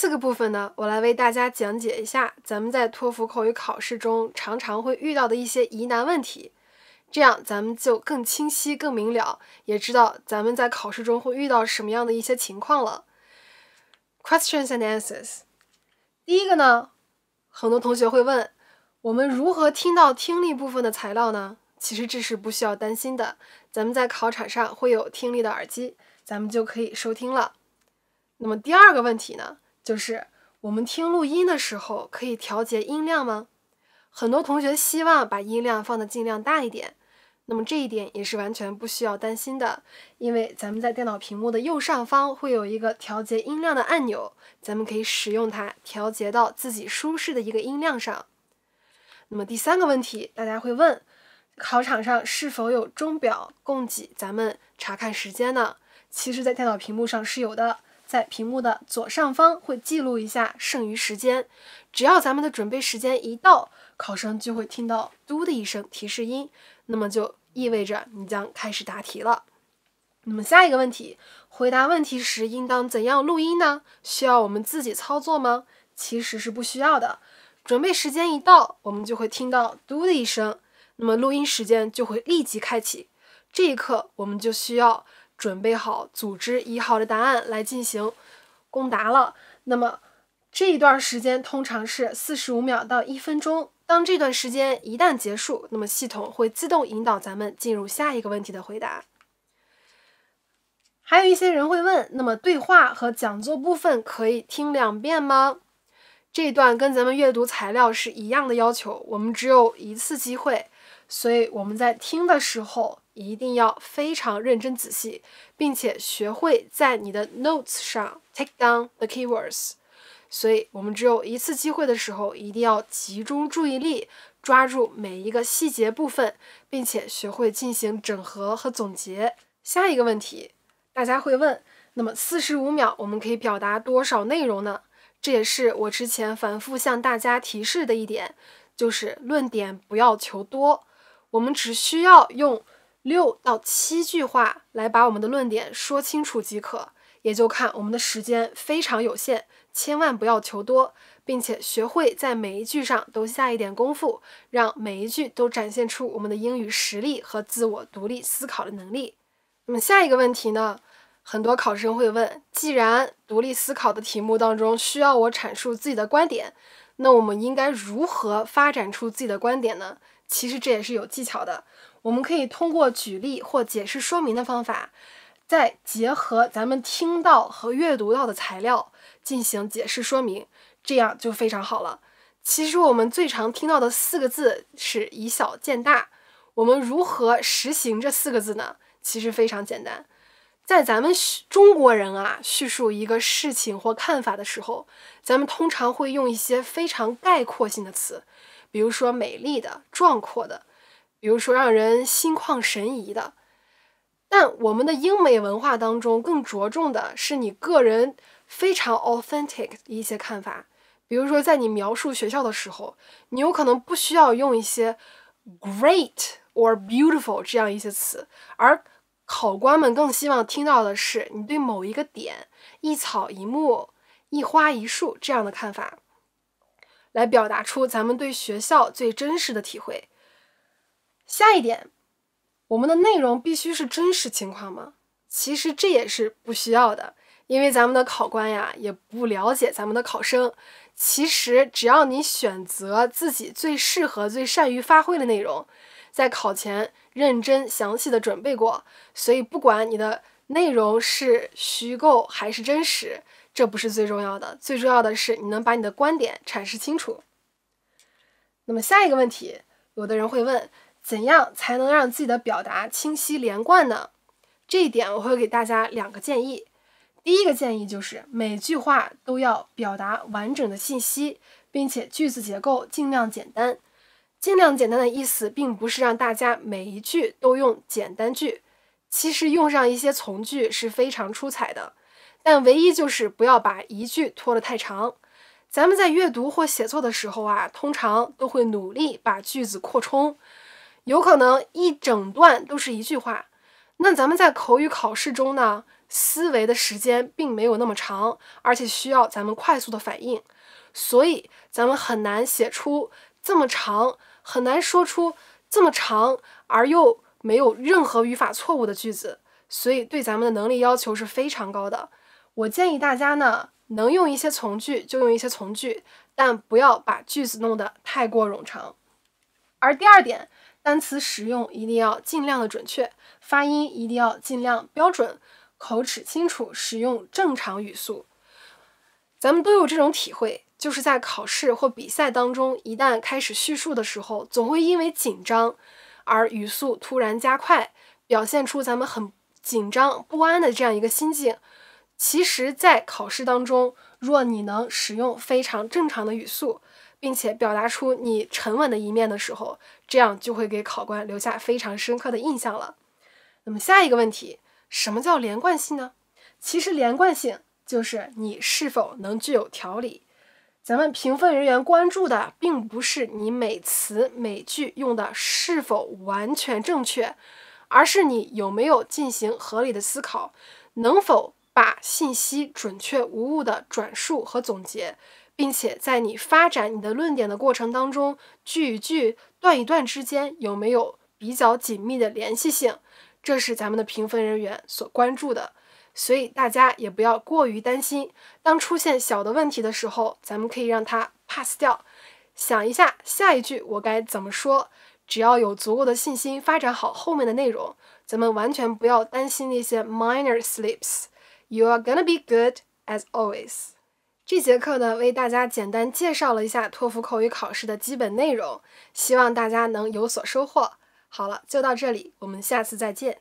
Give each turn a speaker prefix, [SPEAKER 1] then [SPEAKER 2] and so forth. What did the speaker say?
[SPEAKER 1] 四个部分呢，我来为大家讲解一下，咱们在托福口语考试中常常会遇到的一些疑难问题，这样咱们就更清晰、更明了，也知道咱们在考试中会遇到什么样的一些情况了。Questions and answers。第一个呢，很多同学会问，我们如何听到听力部分的材料呢？其实这是不需要担心的，咱们在考场上会有听力的耳机，咱们就可以收听了。那么第二个问题呢？就是我们听录音的时候可以调节音量吗？很多同学希望把音量放的尽量大一点，那么这一点也是完全不需要担心的，因为咱们在电脑屏幕的右上方会有一个调节音量的按钮，咱们可以使用它调节到自己舒适的一个音量上。那么第三个问题，大家会问，考场上是否有钟表供给咱们查看时间呢？其实，在电脑屏幕上是有的。在屏幕的左上方会记录一下剩余时间，只要咱们的准备时间一到，考生就会听到嘟的一声提示音，那么就意味着你将开始答题了。那么下一个问题，回答问题时应当怎样录音呢？需要我们自己操作吗？其实是不需要的。准备时间一到，我们就会听到嘟的一声，那么录音时间就会立即开启。这一刻我们就需要。准备好，组织一号的答案来进行供答了。那么这一段时间通常是四十五秒到一分钟。当这段时间一旦结束，那么系统会自动引导咱们进入下一个问题的回答。还有一些人会问，那么对话和讲座部分可以听两遍吗？这一段跟咱们阅读材料是一样的要求，我们只有一次机会，所以我们在听的时候。一定要非常认真仔细，并且学会在你的 notes 上 take down the keywords。所以，我们只有一次机会的时候，一定要集中注意力，抓住每一个细节部分，并且学会进行整合和总结。下一个问题，大家会问：那么四十五秒我们可以表达多少内容呢？这也是我之前反复向大家提示的一点，就是论点不要求多，我们只需要用。六到七句话来把我们的论点说清楚即可，也就看我们的时间非常有限，千万不要求多，并且学会在每一句上都下一点功夫，让每一句都展现出我们的英语实力和自我独立思考的能力。那么下一个问题呢？很多考生会问：既然独立思考的题目当中需要我阐述自己的观点，那我们应该如何发展出自己的观点呢？其实这也是有技巧的。我们可以通过举例或解释说明的方法，再结合咱们听到和阅读到的材料进行解释说明，这样就非常好了。其实我们最常听到的四个字是“以小见大”。我们如何实行这四个字呢？其实非常简单，在咱们中国人啊叙述一个事情或看法的时候，咱们通常会用一些非常概括性的词，比如说“美丽的”“壮阔的”。比如说让人心旷神怡的，但我们的英美文化当中更着重的是你个人非常 authentic 的一些看法。比如说在你描述学校的时候，你有可能不需要用一些 great or beautiful 这样一些词，而考官们更希望听到的是你对某一个点、一草一木、一花一树这样的看法，来表达出咱们对学校最真实的体会。下一点，我们的内容必须是真实情况吗？其实这也是不需要的，因为咱们的考官呀也不了解咱们的考生。其实只要你选择自己最适合、最善于发挥的内容，在考前认真详细的准备过，所以不管你的内容是虚构还是真实，这不是最重要的，最重要的是你能把你的观点阐释清楚。那么下一个问题，有的人会问。怎样才能让自己的表达清晰连贯呢？这一点我会给大家两个建议。第一个建议就是，每句话都要表达完整的信息，并且句子结构尽量简单。尽量简单的意思，并不是让大家每一句都用简单句。其实用上一些从句是非常出彩的，但唯一就是不要把一句拖得太长。咱们在阅读或写作的时候啊，通常都会努力把句子扩充。有可能一整段都是一句话。那咱们在口语考试中呢，思维的时间并没有那么长，而且需要咱们快速的反应，所以咱们很难写出这么长，很难说出这么长而又没有任何语法错误的句子。所以对咱们的能力要求是非常高的。我建议大家呢，能用一些从句就用一些从句，但不要把句子弄得太过冗长。而第二点。单词使用一定要尽量的准确，发音一定要尽量标准，口齿清楚，使用正常语速。咱们都有这种体会，就是在考试或比赛当中，一旦开始叙述的时候，总会因为紧张而语速突然加快，表现出咱们很紧张不安的这样一个心境。其实，在考试当中，若你能使用非常正常的语速，并且表达出你沉稳的一面的时候，这样就会给考官留下非常深刻的印象了。那么下一个问题，什么叫连贯性呢？其实连贯性就是你是否能具有条理。咱们评分人员关注的并不是你每词每句用的是否完全正确，而是你有没有进行合理的思考，能否把信息准确无误的转述和总结。并且在你发展你的论点的过程当中，句与句、段与段之间有没有比较紧密的联系性，这是咱们的评分人员所关注的。所以大家也不要过于担心，当出现小的问题的时候，咱们可以让它 pass 掉。想一下下一句我该怎么说，只要有足够的信心发展好后面的内容，咱们完全不要担心那些 minor slips。You are gonna be good as always. 这节课呢，为大家简单介绍了一下托福口语考试的基本内容，希望大家能有所收获。好了，就到这里，我们下次再见。